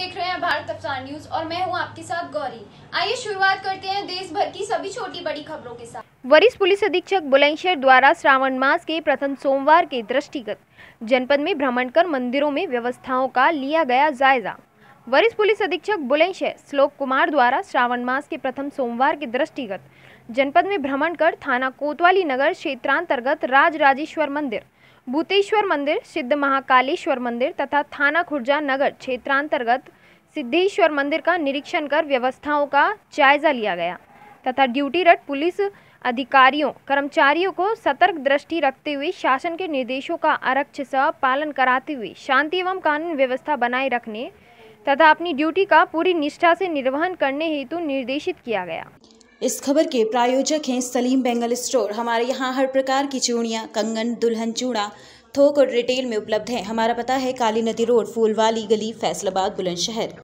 देख रहे हैं भारत अफसान न्यूज और मैं हूं आपके साथ गौरी आइए शुरुआत करते हैं देश भर की सभी छोटी बड़ी खबरों के साथ वरिष्ठ पुलिस अधीक्षक बुलंदशहर द्वारा श्रावण मास के प्रथम सोमवार के दृष्टिगत जनपद में भ्रमण कर मंदिरों में व्यवस्थाओं का लिया गया जायजा वरिष्ठ पुलिस अधीक्षक बुलंदशहर श्लोक कुमार द्वारा श्रावण मास के प्रथम सोमवार के दृष्टिगत जनपद में भ्रमण कर थाना कोतवाली नगर क्षेत्रांतर्गत राजराजेश्वर राजेश्वर मंदिर भूतेश्वर मंदिर सिद्ध महाकालेश्वर मंदिर तथा थाना खुर्जा नगर क्षेत्रांतर्गत सिद्धेश्वर मंदिर का निरीक्षण कर व्यवस्थाओं का जायजा लिया गया तथा ड्यूटीरत पुलिस अधिकारियों कर्मचारियों को सतर्क दृष्टि रखते हुए शासन के निर्देशों का आरक्ष स पालन कराते हुए शांति एवं कानून व्यवस्था बनाए रखने तथा अपनी ड्यूटी का पूरी निष्ठा से निर्वहन करने हेतु निर्देशित किया गया इस खबर के प्रायोजक हैं सलीम बेंगल स्टोर हमारे यहाँ हर प्रकार की चूड़ियाँ कंगन दुल्हन चूड़ा थोक और रिटेल में उपलब्ध है हमारा पता है काली नदी रोड फूलवाली गली फैसलाबाद बुलंदशहर